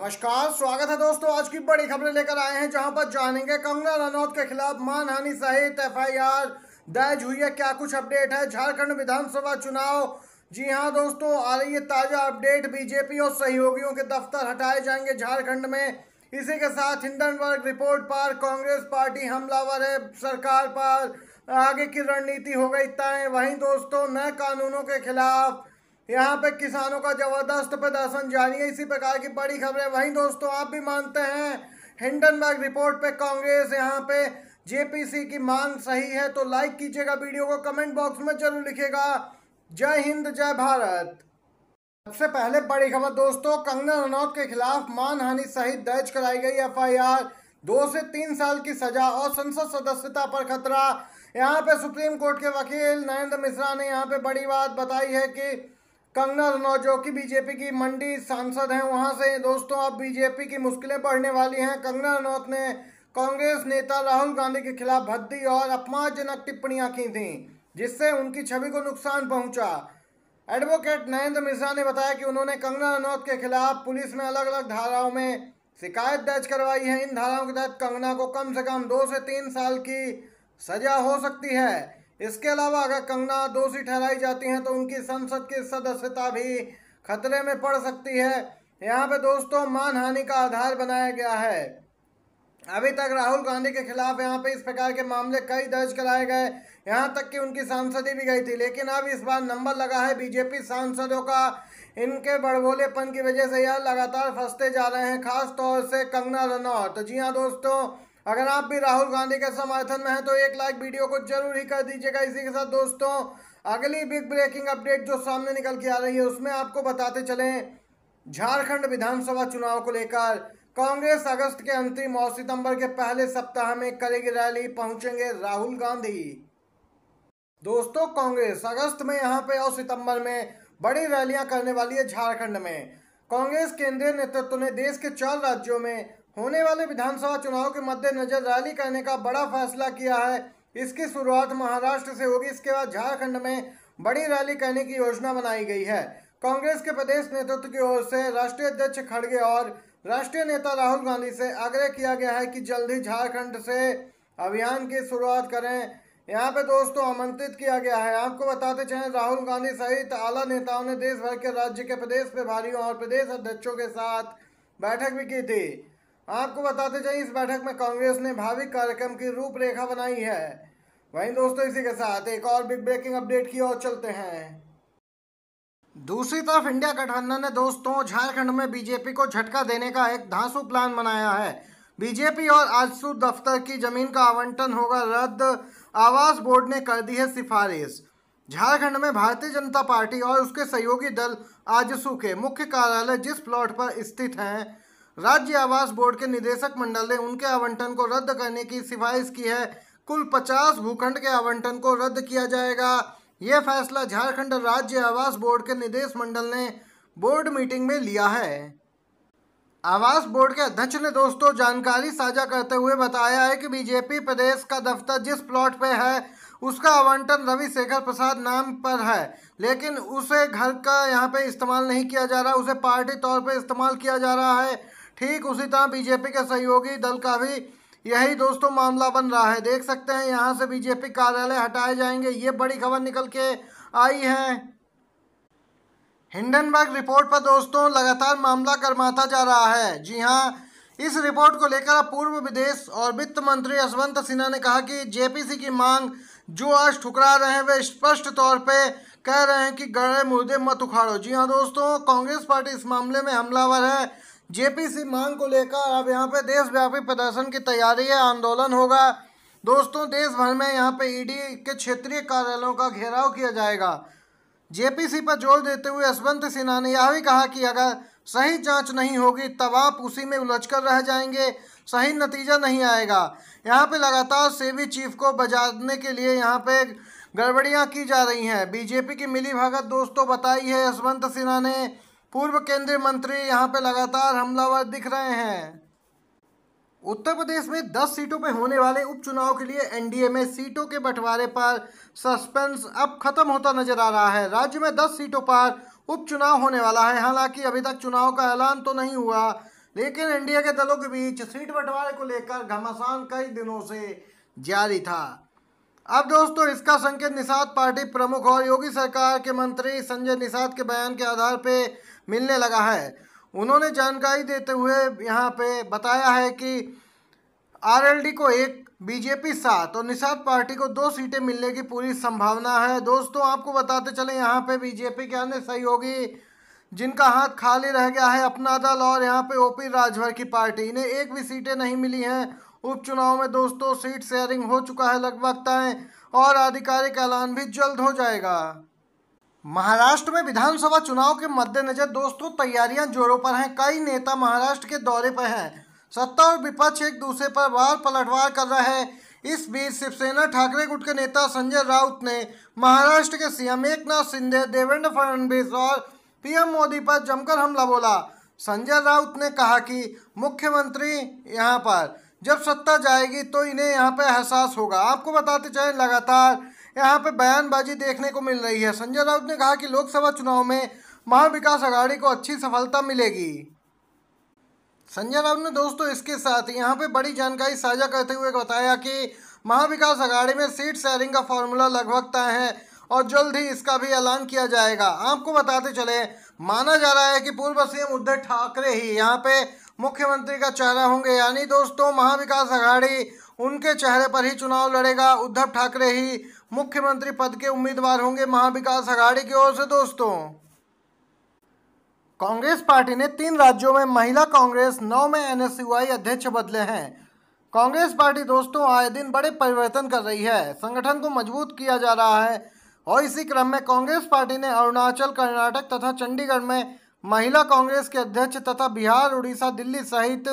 नमस्कार स्वागत है दोस्तों आज की बड़ी खबरें लेकर आए हैं जहां पर जानेंगे कंगना रनौत के खिलाफ मानहानि सहित एफआईआर दर्ज हुई है क्या कुछ अपडेट है झारखंड विधानसभा चुनाव जी हां दोस्तों आ रही है ताजा अपडेट बीजेपी और सहयोगियों के दफ्तर हटाए जाएंगे झारखंड में इसी के साथ हिंडनबर्ग रिपोर्ट पर कांग्रेस पार्टी हमलावर है सरकार पर आगे की रणनीति हो गई तय वहीं दोस्तों नए कानूनों के खिलाफ यहाँ पे किसानों का जबरदस्त प्रदर्शन जारी है इसी प्रकार की बड़ी खबरें वहीं दोस्तों आप भी मानते हैं हिंडनबर्ग रिपोर्ट पे कांग्रेस यहाँ पे जेपीसी की मांग सही है तो लाइक कीजिएगा वीडियो को कमेंट बॉक्स में जरूर लिखेगा जय हिंद जय भारत सबसे पहले बड़ी खबर दोस्तों कंगना रनौत के खिलाफ मानहानि सहित दर्ज कराई गई एफआईआर दो से तीन साल की सजा और संसद सदस्यता पर खतरा यहाँ पे सुप्रीम कोर्ट के वकील नरेंद्र मिश्रा ने यहाँ पे बड़ी बात बताई है कि कंगना रनौत जो कि बीजेपी की मंडी सांसद हैं वहां से दोस्तों अब बीजेपी की मुश्किलें बढ़ने वाली हैं कंगना रनौत ने कांग्रेस नेता राहुल गांधी के खिलाफ भद्दी और अपमानजनक टिप्पणियां की थीं जिससे उनकी छवि को नुकसान पहुंचा एडवोकेट नरेंद्र मिश्रा ने बताया कि उन्होंने कंगना रनौत के खिलाफ पुलिस में अलग अलग धाराओं में शिकायत दर्ज करवाई है इन धाराओं के तहत कंगना को कम से कम दो से तीन साल की सजा हो सकती है इसके अलावा अगर कंगना दोषी ठहराई जाती हैं तो उनकी संसद की सदस्यता भी खतरे में पड़ सकती है यहाँ पे दोस्तों मानहानि का आधार बनाया गया है अभी तक राहुल गांधी के खिलाफ यहाँ पे इस प्रकार के मामले कई दर्ज कराए गए यहाँ तक कि उनकी सांसदी भी गई थी लेकिन अब इस बार नंबर लगा है बीजेपी सांसदों का इनके बड़बोलेपन की वजह से यह लगातार फंसते जा रहे हैं खास तौर से कंगना रनौत जी हाँ दोस्तों अगर आप भी राहुल गांधी के समर्थन में हैं तो एक लाइक वीडियो को जरूर ही कर दीजिएगा इसी के साथ दोस्तों अगली बिग ब्रेकिंग अपडेट जो सामने निकल के आ रही है उसमें आपको बताते चलें झारखंड विधानसभा चुनाव को लेकर कांग्रेस अगस्त के अंतिम और सितंबर के पहले सप्ताह में करेगी रैली पहुंचेंगे राहुल गांधी दोस्तों कांग्रेस अगस्त में यहां पे और सितंबर में बड़ी रैलियां करने वाली है झारखंड में कांग्रेस केंद्रीय नेतृत्व ने देश के चार राज्यों में होने वाले विधानसभा चुनाव के मद्देनजर रैली करने का बड़ा फैसला किया है इसकी शुरुआत महाराष्ट्र से होगी इसके बाद झारखंड में बड़ी रैली करने की योजना बनाई गई है कांग्रेस के प्रदेश नेतृत्व की ओर से राष्ट्रीय अध्यक्ष खड़गे और राष्ट्रीय नेता राहुल गांधी से आग्रह किया गया है कि जल्द ही झारखंड से अभियान की शुरुआत करें यहाँ पे दोस्तों आमंत्रित किया गया है आपको बताते चले राहुल गांधी सहित आला नेताओं ने देश भर के राज्य के प्रदेश प्रभारियों और प्रदेश अध्यक्षों के साथ बैठक भी की थी आपको बताते जाइए इस बैठक में कांग्रेस ने भावी कार्यक्रम की रूपरेखा बनाई है वहीं दोस्तों इसी के साथ एक और बिग ब्रेकिंग अपडेट की ओर चलते हैं दूसरी तरफ इंडिया गठबंधन ने दोस्तों झारखंड में बीजेपी को झटका देने का एक धांसू प्लान बनाया है बीजेपी और आजसू दफ्तर की जमीन का आवंटन होगा रद्द आवास बोर्ड ने कर दी है सिफारिश झारखंड में भारतीय जनता पार्टी और उसके सहयोगी दल आजसू के मुख्य कार्यालय जिस प्लॉट पर स्थित हैं राज्य आवास बोर्ड के निदेशक मंडल ने उनके आवंटन को रद्द करने की सिफारिश की है कुल पचास भूखंड के आवंटन को रद्द किया जाएगा यह फैसला झारखंड राज्य आवास बोर्ड के निदेश मंडल ने बोर्ड मीटिंग में लिया है आवास बोर्ड के अध्यक्ष ने दोस्तों जानकारी साझा करते हुए बताया है कि बीजेपी प्रदेश का दफ्तर जिस प्लॉट पे है उसका आवंटन रवि शेखर प्रसाद नाम पर है लेकिन उसे घर का यहाँ पे इस्तेमाल नहीं किया जा रहा उसे पार्टी तौर पे इस्तेमाल किया जा रहा है ठीक उसी तरह बीजेपी के सहयोगी दल का भी यही दोस्तों मामला बन रहा है देख सकते हैं यहाँ से बीजेपी कार्यालय हटाए जाएंगे ये बड़ी खबर निकल के आई है हिंडनबर्ग रिपोर्ट पर दोस्तों लगातार मामला गर्माता जा रहा है जी हाँ इस रिपोर्ट को लेकर पूर्व विदेश और वित्त मंत्री यशवंत सिन्हा ने कहा कि जेपीसी की मांग जो आज ठुकरा रहे हैं वे स्पष्ट तौर पे कह रहे हैं कि गड़े मुर्दे मत उखाड़ो जी हाँ दोस्तों कांग्रेस पार्टी इस मामले में हमलावर है जेपीसी मांग को लेकर अब यहाँ पे देशव्यापी प्रदर्शन की तैयारी है आंदोलन होगा दोस्तों देश भर में यहाँ पे ईडी के क्षेत्रीय कार्यालयों का घेराव किया जाएगा जेपीसी पर जोर देते हुए यशवंत सिन्हा ने यह भी कहा कि अगर सही जांच नहीं होगी तब आप उसी में उलझकर रह जाएंगे सही नतीजा नहीं आएगा यहाँ पे लगातार सेवी चीफ को बजाने के लिए यहाँ पे गड़बड़ियाँ की जा रही हैं बीजेपी की मिली भगत दोस्तों बताई है यशवंत सिन्हा ने पूर्व केंद्रीय मंत्री यहां पर लगातार हमलावर दिख रहे हैं उत्तर प्रदेश में 10 सीटों पर होने वाले उपचुनाव के लिए एनडीए में सीटों के बंटवारे पर सस्पेंस अब खत्म होता नजर आ रहा है राज्य में 10 सीटों पर उपचुनाव होने वाला है हालांकि अभी तक चुनाव का ऐलान तो नहीं हुआ लेकिन एनडीए के दलों के बीच सीट बंटवारे को लेकर घमासान कई दिनों से जारी था अब दोस्तों इसका संकेत निषाद पार्टी प्रमुख और योगी सरकार के मंत्री संजय निषाद के बयान के आधार पर मिलने लगा है उन्होंने जानकारी देते हुए यहाँ पे बताया है कि आरएलडी को एक बीजेपी सात और निषाद पार्टी को दो सीटें मिलने की पूरी संभावना है दोस्तों आपको बताते चले यहाँ पे बीजेपी के अन्य सहयोगी जिनका हाथ खाली रह गया है अपना दल और यहाँ पे ओपी राजभर की पार्टी इन्हें एक भी सीटें नहीं मिली हैं उपचुनाव में दोस्तों सीट शेयरिंग हो चुका है लगभग तय और आधिकारिक ऐलान भी जल्द हो जाएगा महाराष्ट्र में विधानसभा चुनाव के मद्देनजर दोस्तों तैयारियां जोरों पर हैं कई नेता महाराष्ट्र के दौरे पर हैं सत्ता और विपक्ष एक दूसरे पर वार पलटवार कर रहे हैं इस बीच शिवसेना ठाकरे गुट के नेता संजय राउत ने महाराष्ट्र के सीएम एक नाथ सिंधे देवेंद्र फडणवीस और पीएम मोदी पर जमकर हमला बोला संजय राउत ने कहा कि मुख्यमंत्री यहाँ पर जब सत्ता जाएगी तो इन्हें यहाँ पर एहसास होगा आपको बताते चाहें लगातार यहाँ पर बयानबाजी देखने को मिल रही है संजय राउत ने कहा कि लोकसभा चुनाव में महाविकास अघाड़ी को अच्छी सफलता मिलेगी संजय राउत ने दोस्तों इसके साथ यहाँ पे बड़ी जानकारी साझा करते हुए बताया कि महाविकास अघाड़ी में सीट शेयरिंग का फॉर्मूला लगभग तय है और जल्द ही इसका भी ऐलान किया जाएगा आपको बताते चले माना जा रहा है कि पूर्व सीएम उद्धव ठाकरे ही यहाँ पे मुख्यमंत्री का चेहरा होंगे यानी दोस्तों महाविकास अघाड़ी उनके चेहरे पर ही चुनाव लड़ेगा उद्धव ठाकरे ही मुख्यमंत्री पद के उम्मीदवार होंगे महाविकास अघाड़ी की ओर से दोस्तों कांग्रेस पार्टी ने तीन राज्यों में महिला कांग्रेस नौ में एनएसयूआई अध्यक्ष बदले हैं कांग्रेस पार्टी दोस्तों आए दिन बड़े परिवर्तन कर रही है संगठन को मजबूत किया जा रहा है और इसी क्रम में कांग्रेस पार्टी ने अरुणाचल कर्नाटक तथा चंडीगढ़ में महिला कांग्रेस के अध्यक्ष तथा बिहार उड़ीसा दिल्ली सहित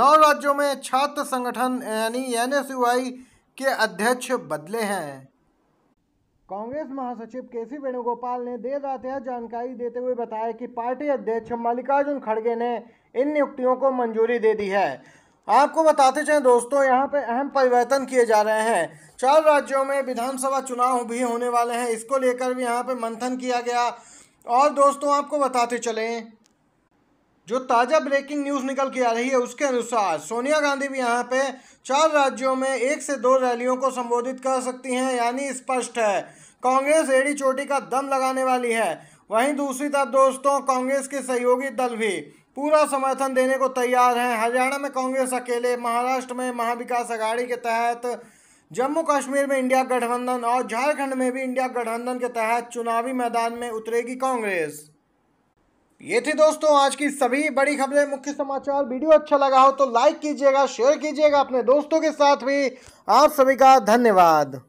नौ राज्यों में छात्र संगठन यानी एन के अध्यक्ष बदले हैं कांग्रेस महासचिव के सी वेणुगोपाल ने देर रात यह जानकारी देते हुए बताया कि पार्टी अध्यक्ष मल्लिकार्जुन खड़गे ने इन नियुक्तियों को मंजूरी दे दी है आपको बताते चाहें दोस्तों यहाँ पे अहम परिवर्तन किए जा रहे हैं चार राज्यों में विधानसभा चुनाव भी होने वाले हैं इसको लेकर भी यहाँ पे मंथन किया गया और दोस्तों आपको बताते चलें जो ताज़ा ब्रेकिंग न्यूज़ निकल के आ रही है उसके अनुसार सोनिया गांधी भी यहाँ पे चार राज्यों में एक से दो रैलियों को संबोधित कर सकती हैं यानी स्पष्ट है कांग्रेस एड़ी चोटी का दम लगाने वाली है वहीं दूसरी तरफ दोस्तों कांग्रेस के सहयोगी दल भी पूरा समर्थन देने को तैयार हैं हरियाणा में कांग्रेस अकेले महाराष्ट्र में महाविकास अघाड़ी के तहत जम्मू कश्मीर में इंडिया गठबंधन और झारखंड में भी इंडिया गठबंधन के तहत चुनावी मैदान में उतरेगी कांग्रेस ये थी दोस्तों आज की सभी बड़ी खबरें मुख्य समाचार वीडियो अच्छा लगा हो तो लाइक कीजिएगा शेयर कीजिएगा अपने दोस्तों के साथ भी आप सभी का धन्यवाद